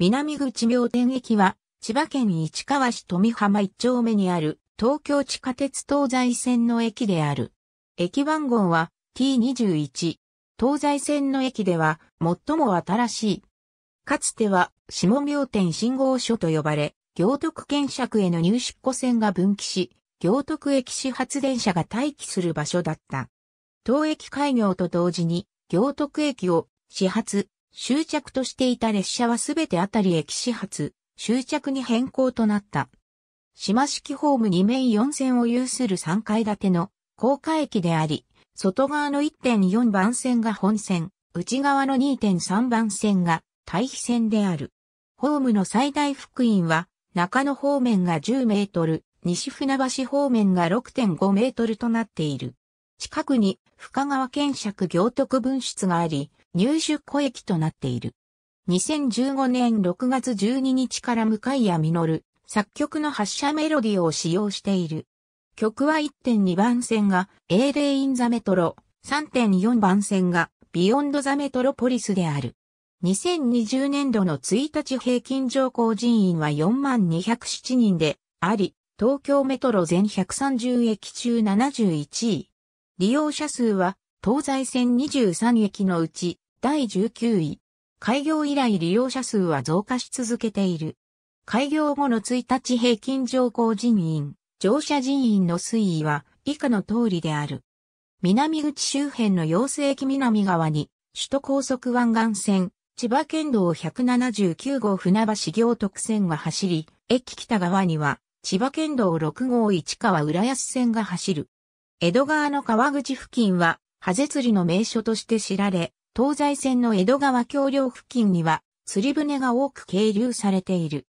南口明天駅は、千葉県市川市富浜一丁目にある、東京地下鉄東西線の駅である。駅番号は T21。東西線の駅では、最も新しい。かつては、下明天信号所と呼ばれ、行徳検釈への入出庫線が分岐し、行徳駅始発電車が待機する場所だった。当駅開業と同時に、行徳駅を始発、終着としていた列車はすべてあたり駅始発、終着に変更となった。島式ホーム2面4線を有する3階建ての高架駅であり、外側の1.4番線が本線、内側の2.3番線が対比線である。ホームの最大福員は、中野方面が10メートル、西船橋方面が6.5メートルとなっている。近くに深川県尺行徳分室があり、入手小駅となっている。2015年6月12日から向谷実、作曲の発車メロディを使用している。曲は1.2番線が A レインザメトロ、3.4番線がビヨンドザメトロポリスである。2020年度の1日平均乗降人員は4207人であり、東京メトロ全130駅中71位。利用者数は東西線23駅のうち第19位。開業以来利用者数は増加し続けている。開業後の1日平均乗降人員、乗車人員の推移は以下の通りである。南口周辺の陽性駅南側に、首都高速湾岸線、千葉県道179号船橋行徳線が走り、駅北側には、千葉県道6号市川浦安線が走る。江戸川の川口付近は、ハゼ釣りの名所として知られ、東西線の江戸川橋梁付近には釣り船が多く係留されている。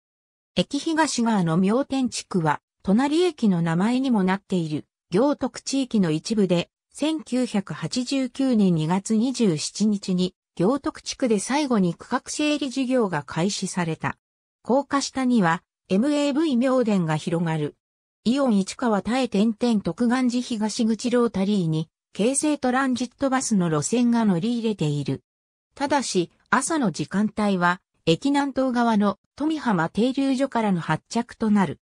駅東側の明天地区は、隣駅の名前にもなっている、行徳地域の一部で、1989年2月27日に、行徳地区で最後に区画整理事業が開始された。高架下には、MAV 明殿が広がる。イオン市川耐え点々特願寺東口ロータリーに、京成トランジットバスの路線が乗り入れている。ただし、朝の時間帯は、駅南東側の富浜停留所からの発着となる。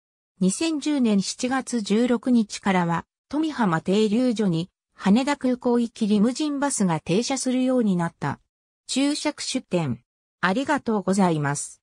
2010年7月16日からは、富浜停留所に、羽田空港行きリムジンバスが停車するようになった。注釈出店。ありがとうございます。